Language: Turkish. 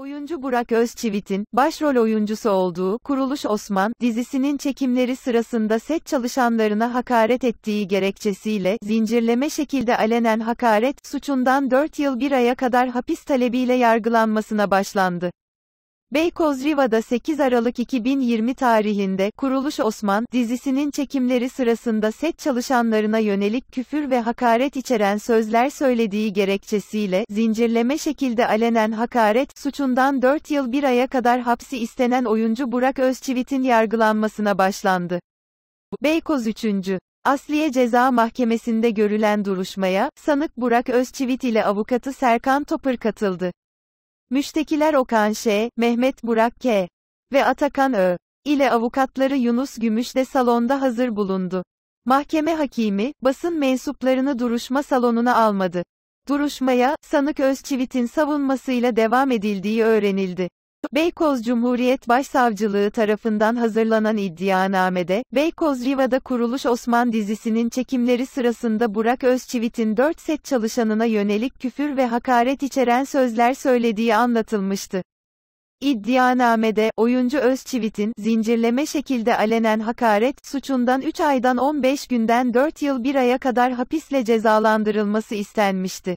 Oyuncu Burak Özçivit'in başrol oyuncusu olduğu Kuruluş Osman dizisinin çekimleri sırasında set çalışanlarına hakaret ettiği gerekçesiyle zincirleme şekilde alenen hakaret suçundan 4 yıl 1 aya kadar hapis talebiyle yargılanmasına başlandı. Beykoz Riva'da 8 Aralık 2020 tarihinde Kuruluş Osman dizisinin çekimleri sırasında set çalışanlarına yönelik küfür ve hakaret içeren sözler söylediği gerekçesiyle zincirleme şekilde alenen hakaret suçundan 4 yıl 1 aya kadar hapsi istenen oyuncu Burak Özçivit'in yargılanmasına başlandı. Beykoz 3. Asliye Ceza Mahkemesi'nde görülen duruşmaya, sanık Burak Özçivit ile avukatı Serkan Topır katıldı. Müştekiler Okan Ş., Mehmet Burak K. ve Atakan Ö. ile avukatları Yunus Gümüş de salonda hazır bulundu. Mahkeme hakimi, basın mensuplarını duruşma salonuna almadı. Duruşmaya, sanık Özçivit'in savunmasıyla devam edildiği öğrenildi. Beykoz Cumhuriyet Başsavcılığı tarafından hazırlanan iddianamede, Beykoz Riva'da Kuruluş Osman dizisinin çekimleri sırasında Burak Özçivit'in 4 set çalışanına yönelik küfür ve hakaret içeren sözler söylediği anlatılmıştı. İddianamede, oyuncu Özçivit'in, zincirleme şekilde alenen hakaret, suçundan 3 aydan 15 günden 4 yıl 1 aya kadar hapisle cezalandırılması istenmişti.